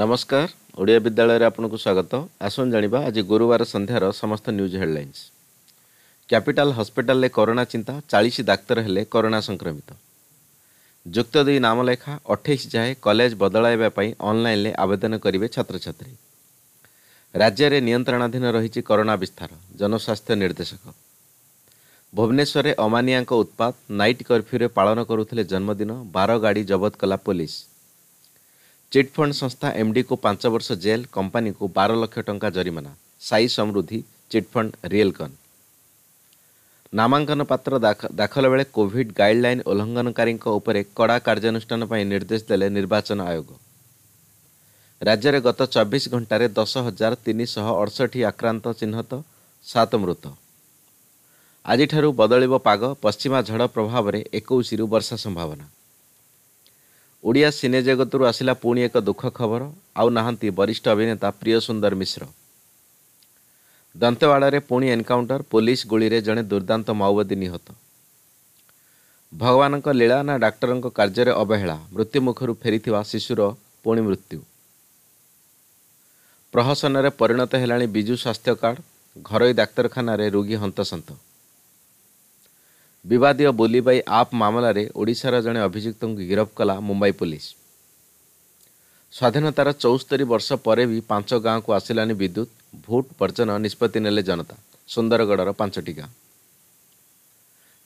ନମସ୍କାର ଓଡ଼ିଆ ବିଦ୍ୟାଳୟରେ ଆପଣଙ୍କୁ ସ୍ୱାଗତ ଆସନ୍ତୁ ଜାଣିବା ଆଜି ଗୁରୁବାର ସନ୍ଧ୍ୟାର ସମସ୍ତ ନ୍ୟୁଜ୍ ହେଡ଼ଲାଇନ୍ସ କ୍ୟାପିଟାଲ ହସ୍ପିଟାଲରେ କରୋନା ଚିନ୍ତା ଚାଳିଶ ଡାକ୍ତର ହେଲେ କରୋନା ସଂକ୍ରମିତ ଯୁକ୍ତ ଦୁଇ ନାମଲେଖା ଅଠେଇଶ ଯାଏ କଲେଜ ବଦଳାଇବା ପାଇଁ ଅନ୍ଲାଇନ୍ରେ ଆବେଦନ କରିବେ ଛାତ୍ରଛାତ୍ରୀ ରାଜ୍ୟରେ ନିୟନ୍ତ୍ରଣାଧୀନ ରହିଛି କରୋନା ବିସ୍ତାର ଜନସ୍ୱାସ୍ଥ୍ୟ ନିର୍ଦ୍ଦେଶକ ଭୁବନେଶ୍ୱରରେ ଅମାନିଆଙ୍କ ଉତ୍ପାତ ନାଇଟ୍ କର୍ଫ୍ୟୁରେ ପାଳନ କରୁଥିଲେ ଜନ୍ମଦିନ ବାର ଗାଡ଼ି ଜବତ କଲା ପୋଲିସ୍ ଚିଟ୍ଫଣ୍ଡ ସଂସ୍ଥା ଏମ୍ଡିକୁ ପାଞ୍ଚ ବର୍ଷ ଜେଲ୍ କମ୍ପାନୀକୁ ବାର ଲକ୍ଷ ଟଙ୍କା ଜରିମାନା ସାଇ ସମୃଦ୍ଧି ଚିଟ୍ଫଣ୍ଡ ରିଏଲକନ୍ ନାମାଙ୍କନ ପାତ୍ର ଦାଖଲ ବେଳେ କୋଭିଡ୍ ଗାଇଡ୍ଲାଇନ୍ ଉଲ୍ଲଙ୍ଘନକାରୀଙ୍କ ଉପରେ କଡ଼ା କାର୍ଯ୍ୟାନୁଷ୍ଠାନ ପାଇଁ ନିର୍ଦ୍ଦେଶ ଦେଲେ ନିର୍ବାଚନ ଆୟୋଗ ରାଜ୍ୟରେ ଗତ ଚବିଶ ଘଣ୍ଟାରେ ଦଶ ହଜାର ତିନିଶହ ଅଠଷଠି ଆକ୍ରାନ୍ତ ଚିହ୍ନଟ ସାତ ମୃତ ଆଜିଠାରୁ ବଦଳିବ ପାଗ ପଶ୍ଚିମା ଝଡ଼ ପ୍ରଭାବରେ ଏକୋଇଶରୁ ବର୍ଷା ସମ୍ଭାବନା ଓଡ଼ିଆ ସିନେ ଜଗତରୁ ଆସିଲା ପୁଣି ଏକ ଦୁଃଖ ଖବର ଆଉ ନାହାନ୍ତି ବରିଷ୍ଠ ଅଭିନେତା ପ୍ରିୟ ସୁନ୍ଦର ମିଶ୍ର ଦନ୍ତେୱାଡ଼ାରେ ପୁଣି ଏନ୍କାଉଣ୍ଟର ପୋଲିସ୍ ଗୁଳିରେ ଜଣେ ଦୁର୍ଦ୍ଦାନ୍ତ ମାଓବାଦୀ ନିହତ ଭଗବାନଙ୍କ ଲୀଳା ନା ଡାକ୍ତରଙ୍କ କାର୍ଯ୍ୟରେ ଅବହେଳା ମୃତ୍ୟୁ ମୁଖରୁ ଫେରିଥିବା ଶିଶୁର ପୁଣି ମୃତ୍ୟୁ ପ୍ରହସନରେ ପରିଣତ ହେଲାଣି ବିଜୁ ସ୍ୱାସ୍ଥ୍ୟ କାର୍ଡ଼ ଘରୋଇ ଡାକ୍ତରଖାନାରେ ରୋଗୀ ହନ୍ତସନ୍ତ ବିବାଦୀୟ ବୋଲିବାଇ ଆପ୍ ମାମଲାରେ ଓଡ଼ିଶାର ଜଣେ ଅଭିଯୁକ୍ତଙ୍କୁ ଗିରଫ କଲା ମୁମ୍ବାଇ ପୋଲିସ ସ୍ୱାଧୀନତାର ଚଉସ୍ତରୀ ବର୍ଷ ପରେ ବି ପାଞ୍ଚ ଗାଁକୁ ଆସିଲାନି ବିଦ୍ୟୁତ୍ ଭୋଟ୍ ବର୍ଜନ ନିଷ୍ପତ୍ତି ନେଲେ ଜନତା ସୁନ୍ଦରଗଡ଼ର ପାଞ୍ଚଟି ଗାଁ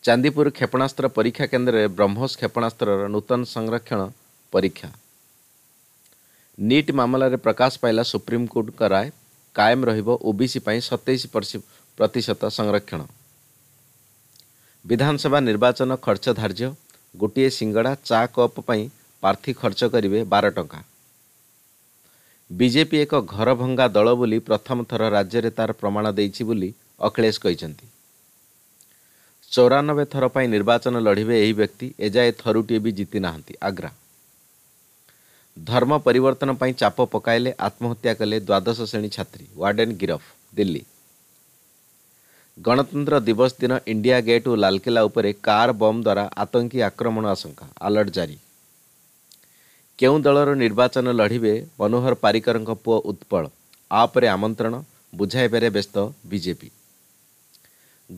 ଚାନ୍ଦିପୁର କ୍ଷେପଣାସ୍ତ୍ର ପରୀକ୍ଷା କେନ୍ଦ୍ରରେ ବ୍ରହ୍ମୋସ୍ କ୍ଷେପଣାସ୍ତ୍ରର ନୂତନ ସଂରକ୍ଷଣ ପରୀକ୍ଷା ନିଟ୍ ମାମଲାରେ ପ୍ରକାଶ ପାଇଲା ସୁପ୍ରିମକୋର୍ଟଙ୍କ ରାୟ କାଏମ ରହିବ ଓବିସି ପାଇଁ ସତେଇଶ ପ୍ରତିଶତ ସଂରକ୍ଷଣ ବିଧାନସଭା ନିର୍ବାଚନ ଖର୍ଚ୍ଚ ଧାର୍ଯ୍ୟ ଗୋଟିଏ ସିଙ୍ଗଡ଼ା ଚା କପ୍ ପାଇଁ ପ୍ରାର୍ଥୀ ଖର୍ଚ୍ଚ କରିବେ ବାର ଟଙ୍କା ବିଜେପି ଏକ ଘରଭଙ୍ଗା ଦଳ ବୋଲି ପ୍ରଥମ ଥର ରାଜ୍ୟରେ ତାର ପ୍ରମାଣ ଦେଇଛି ବୋଲି ଅଖିଳେଶ କହିଛନ୍ତି ଚଉରାନବେ ଥର ପାଇଁ ନିର୍ବାଚନ ଲଢ଼ିବେ ଏହି ବ୍ୟକ୍ତି ଏଯାଏ ଥରୁଟିଏ ବି ଜିତି ନାହାନ୍ତି ଆଗ୍ରା ଧର୍ମ ପରିବର୍ତ୍ତନ ପାଇଁ ଚାପ ପକାଇଲେ ଆତ୍ମହତ୍ୟା କଲେ ଦ୍ୱାଦଶ ଶ୍ରେଣୀ ଛାତ୍ରୀ ୱାର୍ଡେନ୍ ଗିରଫ ଦିଲ୍ଲୀ ଗଣତନ୍ତ୍ର ଦିବସ ଦିନ ଇଣ୍ଡିଆ ଗେଟ୍ ଓ ଲାଲକିଲ୍ଲା ଉପରେ କାର୍ ବମ୍ ଦ୍ୱାରା ଆତଙ୍କୀ ଆକ୍ରମଣ ଆଶଙ୍କା ଆଲର୍ଟ ଜାରି କେଉଁ ଦଳର ନିର୍ବାଚନ ଲଢ଼ିବେ ମନୋହର ପାରିକରଙ୍କ ପୁଅ ଉତ୍ପଳ ଆପ୍ରେ ଆମନ୍ତ୍ରଣ ବୁଝାଇବାରେ ବ୍ୟସ୍ତ ବିଜେପି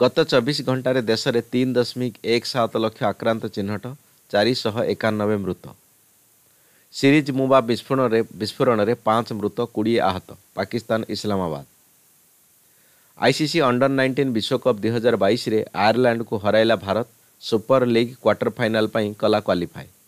ଗତ ଚବିଶ ଘଣ୍ଟାରେ ଦେଶରେ ତିନି ଦଶମିକ ଏକ ସାତ ଲକ୍ଷ ଆକ୍ରାନ୍ତ ଚିହ୍ନଟ ଚାରିଶହ ଏକାନବେ ମୃତ ସିରିଜ୍ ମୁବା ବିସ୍ଫୋରଣରେ ବିସ୍ଫୋରଣରେ ପାଞ୍ଚ ମୃତ କୋଡ଼ିଏ ଆହତ Pakistan Islamabad ICC under nineteen ବିଶ୍ୱକପ୍ ଦୁଇହଜାର ବାଇଶରେ ଆୟାରଲାଣ୍ଡକୁ ହରାଇଲା Bharat super league quarter final ପାଇଁ କଲା କ୍ୱାଲିଫାଏ